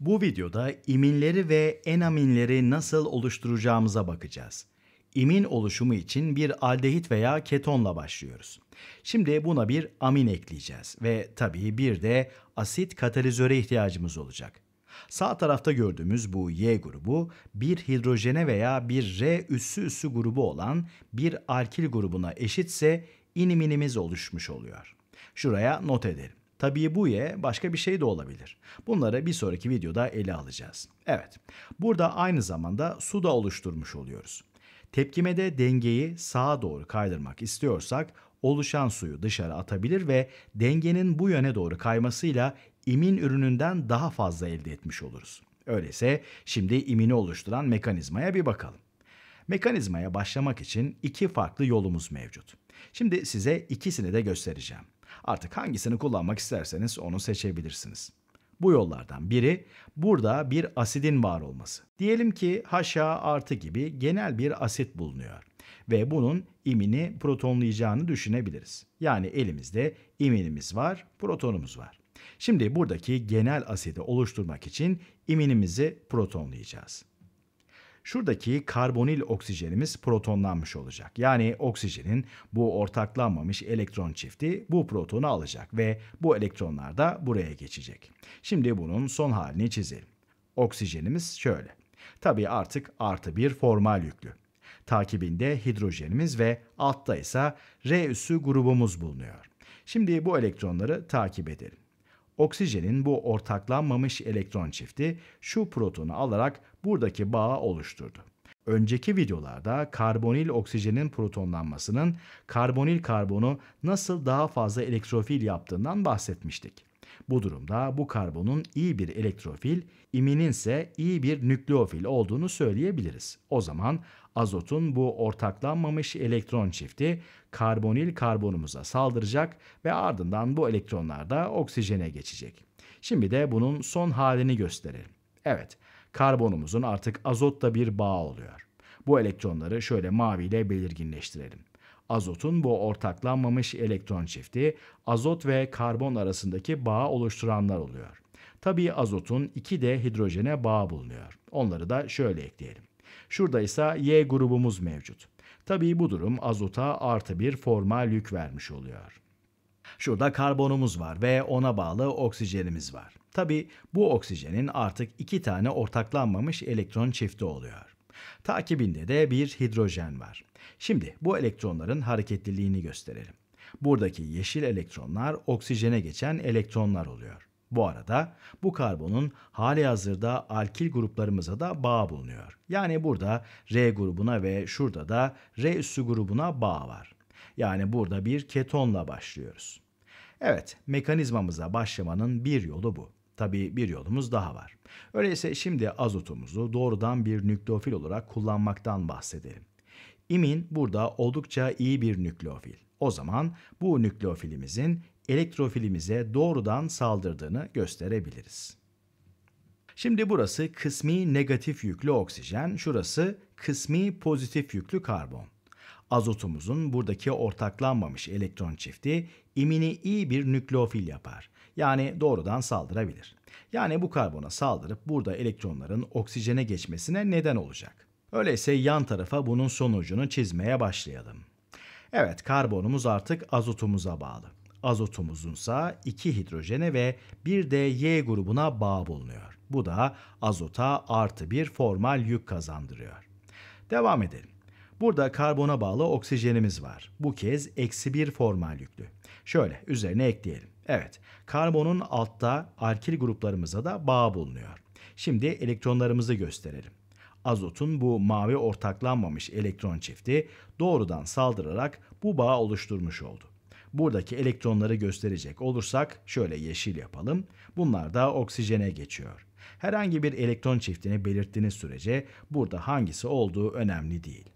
Bu videoda iminleri ve enaminleri nasıl oluşturacağımıza bakacağız. İmin oluşumu için bir aldehit veya ketonla başlıyoruz. Şimdi buna bir amin ekleyeceğiz ve tabii bir de asit katalizöre ihtiyacımız olacak. Sağ tarafta gördüğümüz bu Y grubu bir hidrojene veya bir R üssü üssü grubu olan bir alkil grubuna eşitse iniminimiz oluşmuş oluyor. Şuraya not edelim. Tabii bu ye başka bir şey de olabilir. Bunları bir sonraki videoda ele alacağız. Evet, burada aynı zamanda su da oluşturmuş oluyoruz. Tepkimede dengeyi sağa doğru kaydırmak istiyorsak oluşan suyu dışarı atabilir ve dengenin bu yöne doğru kaymasıyla imin ürününden daha fazla elde etmiş oluruz. Öyleyse şimdi imini oluşturan mekanizmaya bir bakalım. Mekanizmaya başlamak için iki farklı yolumuz mevcut. Şimdi size ikisini de göstereceğim. Artık hangisini kullanmak isterseniz onu seçebilirsiniz. Bu yollardan biri burada bir asidin var olması. Diyelim ki HA artı gibi genel bir asit bulunuyor ve bunun imini protonlayacağını düşünebiliriz. Yani elimizde iminimiz var, protonumuz var. Şimdi buradaki genel asidi oluşturmak için iminimizi protonlayacağız. Şuradaki karbonil oksijenimiz protonlanmış olacak. Yani oksijenin bu ortaklanmamış elektron çifti bu protonu alacak ve bu elektronlar da buraya geçecek. Şimdi bunun son halini çizelim. Oksijenimiz şöyle. Tabii artık artı bir formal yüklü. Takibinde hidrojenimiz ve altta ise R üssü grubumuz bulunuyor. Şimdi bu elektronları takip edelim. Oksijenin bu ortaklanmamış elektron çifti şu protonu alarak buradaki bağı oluşturdu. Önceki videolarda karbonil oksijenin protonlanmasının karbonil karbonu nasıl daha fazla elektrofil yaptığından bahsetmiştik. Bu durumda bu karbonun iyi bir elektrofil, iminin ise iyi bir nükleofil olduğunu söyleyebiliriz. O zaman azotun bu ortaklanmamış elektron çifti karbonil karbonumuza saldıracak ve ardından bu elektronlar da oksijene geçecek. Şimdi de bunun son halini gösterelim. Evet, karbonumuzun artık azotla bir bağı oluyor. Bu elektronları şöyle maviyle belirginleştirelim. Azotun bu ortaklanmamış elektron çifti azot ve karbon arasındaki bağı oluşturanlar oluyor. Tabii azotun 2 de hidrojene bağı bulunuyor. Onları da şöyle ekleyelim. Şurada ise Y grubumuz mevcut. Tabii bu durum azota artı bir formal yük vermiş oluyor. Şurada karbonumuz var ve ona bağlı oksijenimiz var. Tabi bu oksijenin artık iki tane ortaklanmamış elektron çifti oluyor. Takibinde de bir hidrojen var. Şimdi bu elektronların hareketliliğini gösterelim. Buradaki yeşil elektronlar oksijene geçen elektronlar oluyor. Bu arada bu karbonun hali hazırda alkil gruplarımıza da bağ bulunuyor. Yani burada R grubuna ve şurada da R üssü grubuna bağ var. Yani burada bir ketonla başlıyoruz. Evet, mekanizmamıza başlamanın bir yolu bu. Tabii bir yolumuz daha var. Öyleyse şimdi azotumuzu doğrudan bir nükleofil olarak kullanmaktan bahsedelim. İmin burada oldukça iyi bir nükleofil. O zaman bu nükleofilimizin elektrofilimize doğrudan saldırdığını gösterebiliriz. Şimdi burası kısmi negatif yüklü oksijen, şurası kısmi pozitif yüklü karbon. Azotumuzun buradaki ortaklanmamış elektron çifti imini iyi bir nükleofil yapar. Yani doğrudan saldırabilir. Yani bu karbona saldırıp burada elektronların oksijene geçmesine neden olacak. Öyleyse yan tarafa bunun sonucunu çizmeye başlayalım. Evet karbonumuz artık azotumuza bağlı. Azotumuzunsa 2 hidrojene ve bir de Y grubuna bağ bulunuyor. Bu da azota artı bir formal yük kazandırıyor. Devam edelim. Burada karbona bağlı oksijenimiz var. Bu kez eksi bir formal yüklü. Şöyle üzerine ekleyelim. Evet, karbonun altta alkil gruplarımıza da bağ bulunuyor. Şimdi elektronlarımızı gösterelim. Azotun bu mavi ortaklanmamış elektron çifti doğrudan saldırarak bu bağı oluşturmuş oldu. Buradaki elektronları gösterecek olursak şöyle yeşil yapalım. Bunlar da oksijene geçiyor. Herhangi bir elektron çiftini belirttiğiniz sürece burada hangisi olduğu önemli değil.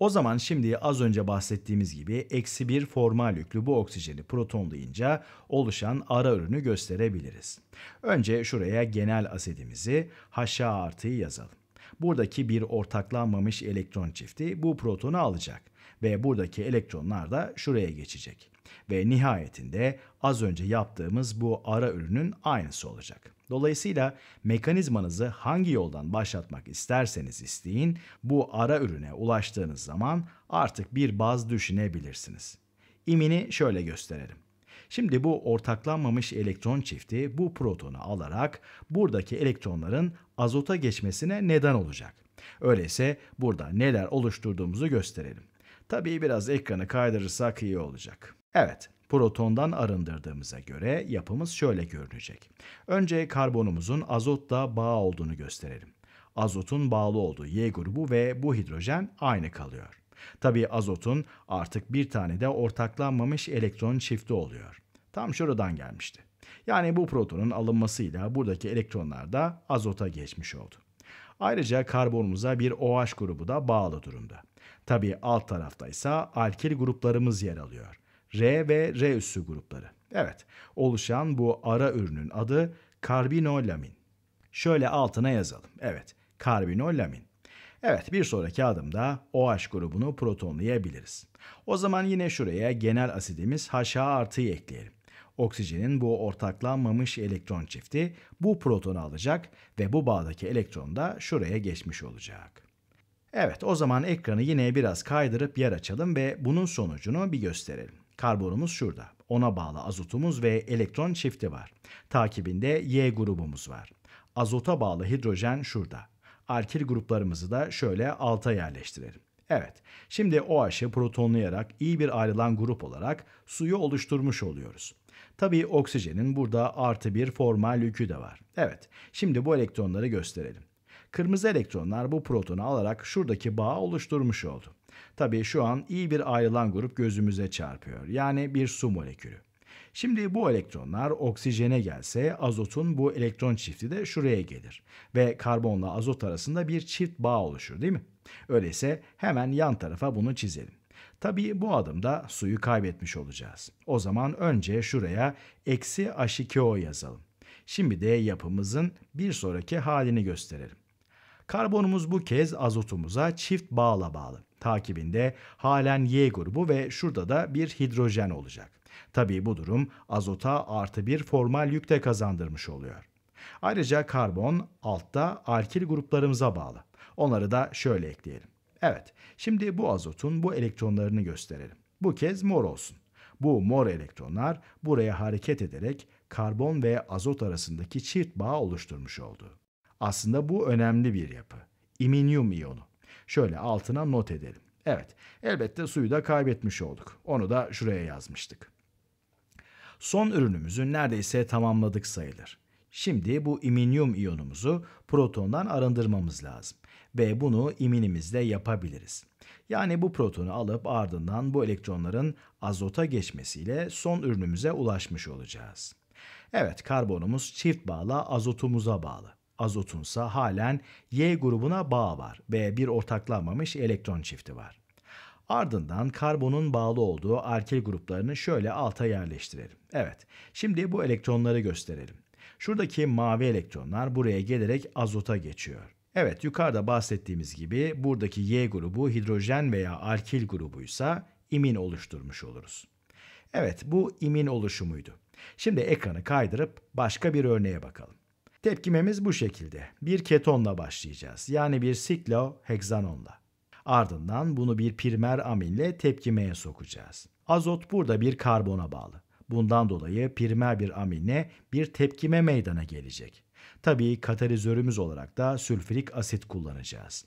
O zaman şimdi az önce bahsettiğimiz gibi eksi bir formal yüklü bu oksijeni protonlayınca oluşan ara ürünü gösterebiliriz. Önce şuraya genel asidimizi haşa artıyı yazalım. Buradaki bir ortaklanmamış elektron çifti bu protonu alacak ve buradaki elektronlar da şuraya geçecek ve nihayetinde az önce yaptığımız bu ara ürünün aynısı olacak. Dolayısıyla mekanizmanızı hangi yoldan başlatmak isterseniz isteyin, bu ara ürüne ulaştığınız zaman artık bir baz düşünebilirsiniz. İmini şöyle gösterelim. Şimdi bu ortaklanmamış elektron çifti bu protonu alarak buradaki elektronların azota geçmesine neden olacak. Öyleyse burada neler oluşturduğumuzu gösterelim. Tabii biraz ekranı kaydırırsak iyi olacak. Evet, protondan arındırdığımıza göre yapımız şöyle görünecek. Önce karbonumuzun azotla bağ olduğunu gösterelim. Azotun bağlı olduğu Y grubu ve bu hidrojen aynı kalıyor. Tabii azotun artık bir tane de ortaklanmamış elektron çifti oluyor. Tam şuradan gelmişti. Yani bu protonun alınmasıyla buradaki elektronlar da azota geçmiş oldu. Ayrıca karbonumuza bir OH grubu da bağlı durumda. Tabii alt tarafta ise alkil gruplarımız yer alıyor. R ve R üssü grupları. Evet, oluşan bu ara ürünün adı karbinolamin. Şöyle altına yazalım. Evet, karbinolamin. Evet, bir sonraki adımda OH grubunu protonlayabiliriz. O zaman yine şuraya genel asidimiz HA artıyı ekleyelim. Oksijenin bu ortaklanmamış elektron çifti bu protonu alacak ve bu bağdaki elektron da şuraya geçmiş olacak. Evet, o zaman ekranı yine biraz kaydırıp yer açalım ve bunun sonucunu bir gösterelim. Karbonumuz şurada. Ona bağlı azotumuz ve elektron çifti var. Takibinde Y grubumuz var. Azota bağlı hidrojen şurada. Alkil gruplarımızı da şöyle alta yerleştirelim. Evet, şimdi OH'ı protonlayarak iyi bir ayrılan grup olarak suyu oluşturmuş oluyoruz. Tabii oksijenin burada artı bir formal yükü de var. Evet, şimdi bu elektronları gösterelim. Kırmızı elektronlar bu protonu alarak şuradaki bağı oluşturmuş oldu. Tabii şu an iyi bir ayrılan grup gözümüze çarpıyor. Yani bir su molekülü. Şimdi bu elektronlar oksijene gelse azotun bu elektron çifti de şuraya gelir ve karbonla azot arasında bir çift bağ oluşur değil mi? Öyleyse hemen yan tarafa bunu çizelim. Tabii bu adımda suyu kaybetmiş olacağız. O zaman önce şuraya eksi H2O yazalım. Şimdi de yapımızın bir sonraki halini gösterelim. Karbonumuz bu kez azotumuza çift bağla bağlı. Takibinde halen Y grubu ve şurada da bir hidrojen olacak. Tabii bu durum azota artı bir formal yükte kazandırmış oluyor. Ayrıca karbon altta alkil gruplarımıza bağlı. Onları da şöyle ekleyelim. Evet, şimdi bu azotun bu elektronlarını gösterelim. Bu kez mor olsun. Bu mor elektronlar buraya hareket ederek karbon ve azot arasındaki çift bağ oluşturmuş oldu. Aslında bu önemli bir yapı. İminyum iyonu. Şöyle altına not edelim. Evet elbette suyu da kaybetmiş olduk. Onu da şuraya yazmıştık. Son ürünümüzü neredeyse tamamladık sayılır. Şimdi bu iminyum iyonumuzu protondan arındırmamız lazım ve bunu iminimizde yapabiliriz. Yani bu protonu alıp ardından bu elektronların azota geçmesiyle son ürünümüze ulaşmış olacağız. Evet karbonumuz çift bağla azotumuza bağlı. Azotunsa halen Y grubuna bağ var ve bir ortaklanmamış elektron çifti var. Ardından karbonun bağlı olduğu alkil gruplarını şöyle alta yerleştirelim. Evet, şimdi bu elektronları gösterelim. Şuradaki mavi elektronlar buraya gelerek azota geçiyor. Evet, yukarıda bahsettiğimiz gibi buradaki Y grubu hidrojen veya alkil grubuysa imin oluşturmuş oluruz. Evet, bu imin oluşumuydu. Şimdi ekranı kaydırıp başka bir örneğe bakalım. Tepkimemiz bu şekilde. Bir ketonla başlayacağız. Yani bir sikloheksanonla. Ardından bunu bir primer aminle tepkimeye sokacağız. Azot burada bir karbona bağlı. Bundan dolayı primer bir aminle bir tepkime meydana gelecek. Tabii katalizörümüz olarak da sülfürik asit kullanacağız.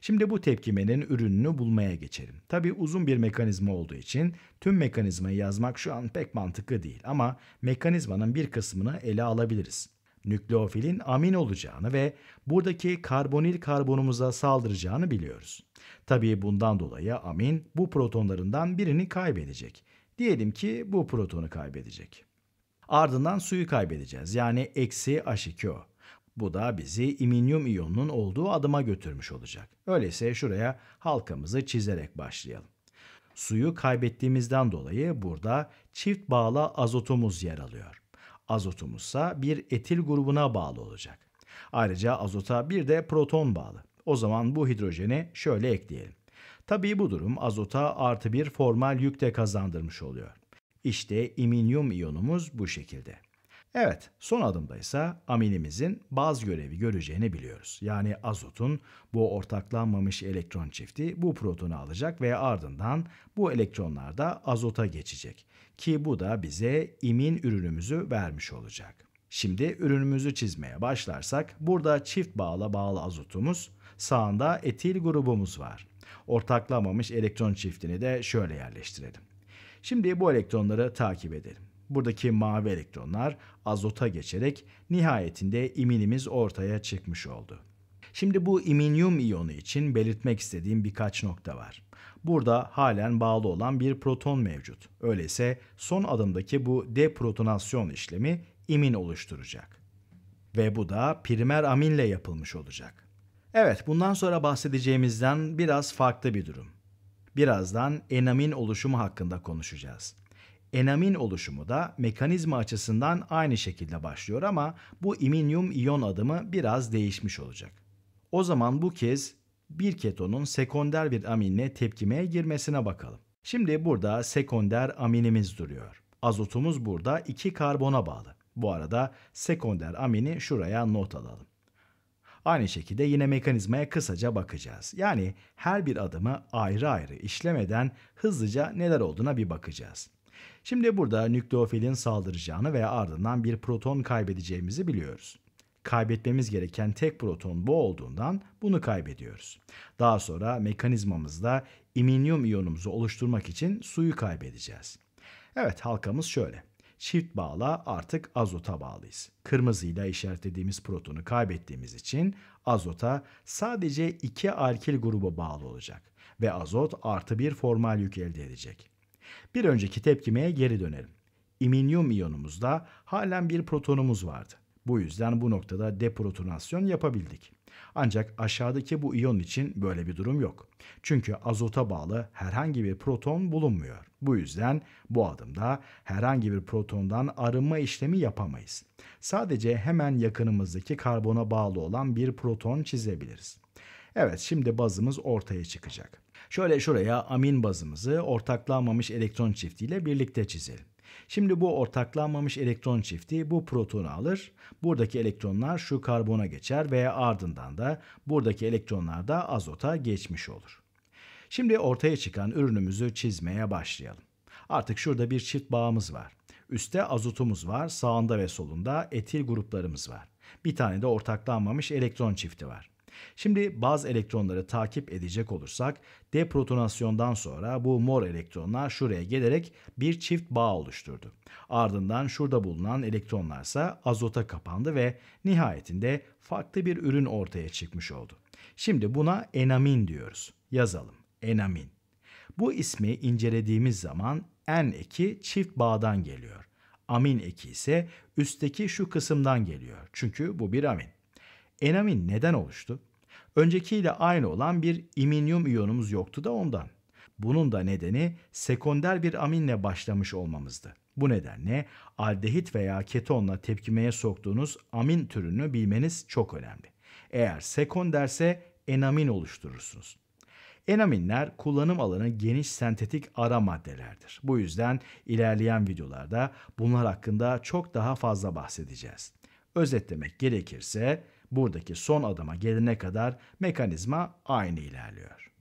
Şimdi bu tepkimenin ürününü bulmaya geçelim. Tabi uzun bir mekanizma olduğu için tüm mekanizmayı yazmak şu an pek mantıklı değil ama mekanizmanın bir kısmını ele alabiliriz nükleofilin amin olacağını ve buradaki karbonil karbonumuza saldıracağını biliyoruz. Tabii bundan dolayı amin bu protonlarından birini kaybedecek. Diyelim ki bu protonu kaybedecek. Ardından suyu kaybedeceğiz yani eksi H2O. Bu da bizi iminyum iyonunun olduğu adıma götürmüş olacak. Öyleyse şuraya halkamızı çizerek başlayalım. Suyu kaybettiğimizden dolayı burada çift bağlı azotumuz yer alıyor azotumuzsa bir etil grubuna bağlı olacak. Ayrıca azota bir de proton bağlı. O zaman bu hidrojeni şöyle ekleyelim. Tabii bu durum azota artı bir formal yük de kazandırmış oluyor. İşte iminyum iyonumuz bu şekilde. Evet, son adımda ise aminimizin bazı görevi göreceğini biliyoruz. Yani azotun bu ortaklanmamış elektron çifti bu protonu alacak ve ardından bu elektronlar da azota geçecek. Ki bu da bize imin ürünümüzü vermiş olacak. Şimdi ürünümüzü çizmeye başlarsak burada çift bağla bağlı azotumuz, sağında etil grubumuz var. Ortaklanmamış elektron çiftini de şöyle yerleştirelim. Şimdi bu elektronları takip edelim. Buradaki mavi elektronlar azota geçerek nihayetinde iminimiz ortaya çıkmış oldu. Şimdi bu iminyum iyonu için belirtmek istediğim birkaç nokta var. Burada halen bağlı olan bir proton mevcut. Öyleyse son adımdaki bu deprotonasyon işlemi imin oluşturacak. Ve bu da primer aminle yapılmış olacak. Evet, bundan sonra bahsedeceğimizden biraz farklı bir durum. Birazdan enamin oluşumu hakkında konuşacağız. Enamin oluşumu da mekanizma açısından aynı şekilde başlıyor ama bu iminyum iyon adımı biraz değişmiş olacak. O zaman bu kez bir ketonun sekonder bir aminle tepkimeye girmesine bakalım. Şimdi burada sekonder aminimiz duruyor. Azotumuz burada iki karbona bağlı. Bu arada sekonder amini şuraya not alalım. Aynı şekilde yine mekanizmaya kısaca bakacağız. Yani her bir adımı ayrı ayrı işlemeden hızlıca neler olduğuna bir bakacağız. Şimdi burada nükleofilin saldıracağını ve ardından bir proton kaybedeceğimizi biliyoruz. Kaybetmemiz gereken tek proton bu olduğundan bunu kaybediyoruz. Daha sonra mekanizmamızda iminyum iyonumuzu oluşturmak için suyu kaybedeceğiz. Evet halkamız şöyle. Çift bağla artık azota bağlıyız. Kırmızıyla işaretlediğimiz protonu kaybettiğimiz için azota sadece iki alkil grubu bağlı olacak ve azot artı bir formal yük elde edecek. Bir önceki tepkimeye geri dönelim. İminyum iyonumuzda halen bir protonumuz vardı. Bu yüzden bu noktada deprotonasyon yapabildik. Ancak aşağıdaki bu iyon için böyle bir durum yok. Çünkü azota bağlı herhangi bir proton bulunmuyor. Bu yüzden bu adımda herhangi bir protondan arınma işlemi yapamayız. Sadece hemen yakınımızdaki karbona bağlı olan bir proton çizebiliriz. Evet şimdi bazımız ortaya çıkacak. Şöyle şuraya amin bazımızı ortaklanmamış elektron çiftiyle birlikte çizelim. Şimdi bu ortaklanmamış elektron çifti bu protonu alır. Buradaki elektronlar şu karbona geçer ve ardından da buradaki elektronlar da azota geçmiş olur. Şimdi ortaya çıkan ürünümüzü çizmeye başlayalım. Artık şurada bir çift bağımız var. Üste azotumuz var, sağında ve solunda etil gruplarımız var. Bir tane de ortaklanmamış elektron çifti var. Şimdi baz elektronları takip edecek olursak deprotonasyondan sonra bu mor elektronlar şuraya gelerek bir çift bağ oluşturdu. Ardından şurada bulunan elektronlarsa azota kapandı ve nihayetinde farklı bir ürün ortaya çıkmış oldu. Şimdi buna enamin diyoruz. Yazalım. Enamin. Bu ismi incelediğimiz zaman en eki çift bağdan geliyor. Amin eki ise üstteki şu kısımdan geliyor. Çünkü bu bir amin. Enamin neden oluştu? Öncekiyle aynı olan bir iminyum iyonumuz yoktu da ondan. Bunun da nedeni sekonder bir aminle başlamış olmamızdı. Bu nedenle aldehit veya ketonla tepkimeye soktuğunuz amin türünü bilmeniz çok önemli. Eğer sekonderse enamin oluşturursunuz. Enaminler kullanım alanı geniş sentetik ara maddelerdir. Bu yüzden ilerleyen videolarda bunlar hakkında çok daha fazla bahsedeceğiz. Özetlemek gerekirse buradaki son adama gelene kadar mekanizma aynı ilerliyor.